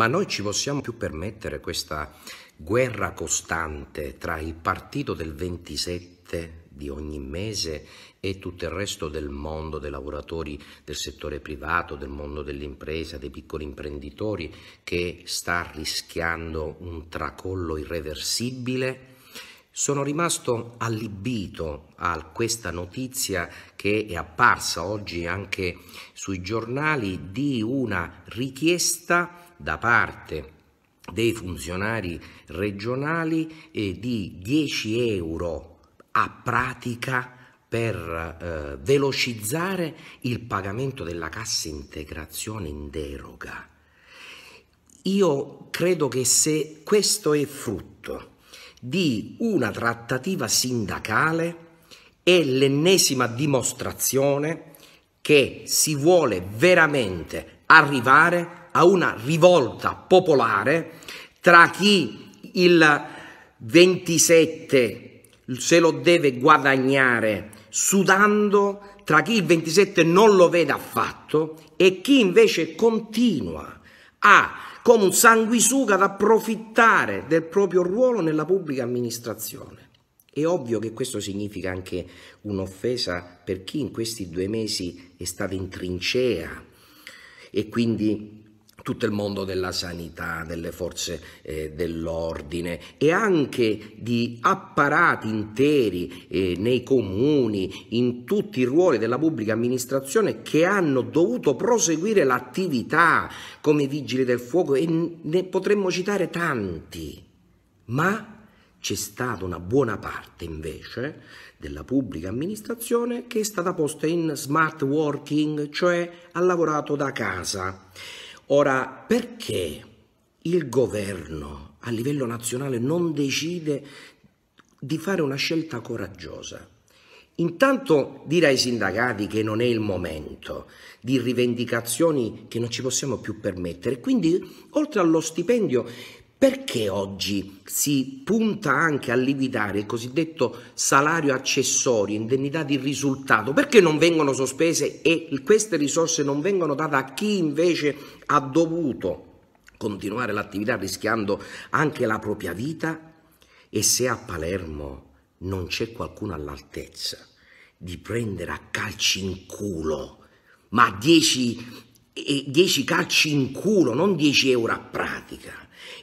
Ma noi ci possiamo più permettere questa guerra costante tra il partito del 27 di ogni mese e tutto il resto del mondo dei lavoratori del settore privato, del mondo dell'impresa, dei piccoli imprenditori che sta rischiando un tracollo irreversibile? Sono rimasto allibito a questa notizia che è apparsa oggi anche sui giornali di una richiesta da parte dei funzionari regionali eh, di 10 euro a pratica per eh, velocizzare il pagamento della cassa integrazione in deroga. Io credo che se questo è frutto di una trattativa sindacale è l'ennesima dimostrazione che si vuole veramente arrivare a una rivolta popolare tra chi il 27 se lo deve guadagnare sudando, tra chi il 27 non lo vede affatto e chi invece continua a, come un sanguisuga, ad approfittare del proprio ruolo nella pubblica amministrazione. È ovvio che questo significa anche un'offesa per chi in questi due mesi è stato in trincea e quindi tutto il mondo della sanità, delle forze eh, dell'ordine e anche di apparati interi eh, nei comuni, in tutti i ruoli della pubblica amministrazione che hanno dovuto proseguire l'attività come vigili del fuoco e ne potremmo citare tanti, ma c'è stata una buona parte invece della pubblica amministrazione che è stata posta in smart working, cioè ha lavorato da casa. Ora, perché il governo a livello nazionale non decide di fare una scelta coraggiosa? Intanto dire ai sindacati che non è il momento di rivendicazioni che non ci possiamo più permettere, quindi oltre allo stipendio perché oggi si punta anche a lividare il cosiddetto salario accessorio, indennità di risultato? Perché non vengono sospese e queste risorse non vengono date a chi invece ha dovuto continuare l'attività rischiando anche la propria vita? E se a Palermo non c'è qualcuno all'altezza di prendere a calci in culo, ma 10 eh, calci in culo, non 10 euro a pratica?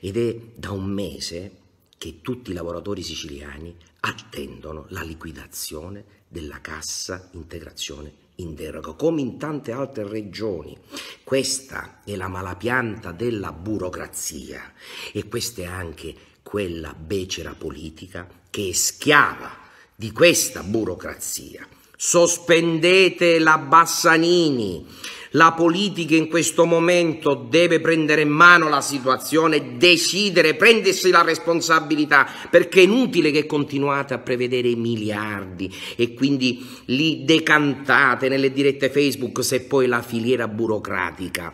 ed è da un mese che tutti i lavoratori siciliani attendono la liquidazione della cassa integrazione in deroga, come in tante altre regioni. Questa è la malapianta della burocrazia e questa è anche quella becera politica che è schiava di questa burocrazia. Sospendete la Bassanini, la politica in questo momento deve prendere in mano la situazione, decidere, prendersi la responsabilità, perché è inutile che continuate a prevedere miliardi e quindi li decantate nelle dirette Facebook se poi la filiera burocratica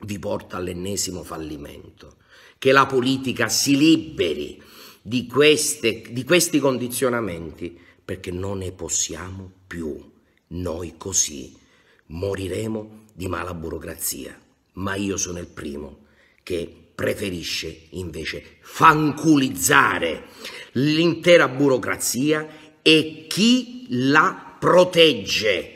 vi porta all'ennesimo fallimento. Che la politica si liberi di, queste, di questi condizionamenti perché non ne possiamo più noi così moriremo di mala burocrazia, ma io sono il primo che preferisce invece fanculizzare l'intera burocrazia e chi la protegge